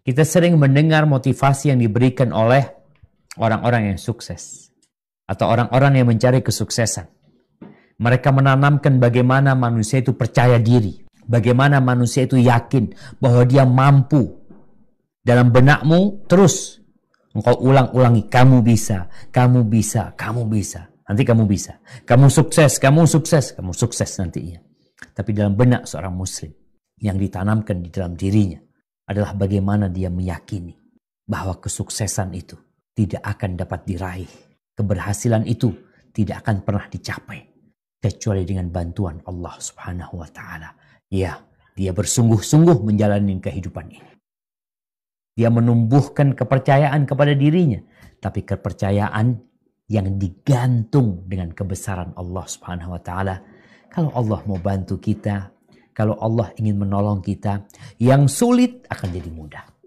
Kita sering mendengar motivasi yang diberikan oleh orang-orang yang sukses atau orang-orang yang mencari kesuksesan. Mereka menanamkan bagaimana manusia itu percaya diri, bagaimana manusia itu yakin bahwa dia mampu. Dalam benakmu terus engkau ulang-ulangi kamu bisa, kamu bisa, kamu bisa. Nanti kamu bisa. Kamu sukses, kamu sukses, kamu sukses nantinya. Tapi dalam benak seorang muslim yang ditanamkan di dalam dirinya adalah bagaimana dia meyakini bahwa kesuksesan itu tidak akan dapat diraih. Keberhasilan itu tidak akan pernah dicapai kecuali dengan bantuan Allah Subhanahu wa taala. Ya, dia bersungguh-sungguh menjalani kehidupan ini. Dia menumbuhkan kepercayaan kepada dirinya, tapi kepercayaan yang digantung dengan kebesaran Allah Subhanahu wa taala. Kalau Allah mau bantu kita, kalau Allah ingin menolong kita, yang sulit akan jadi mudah.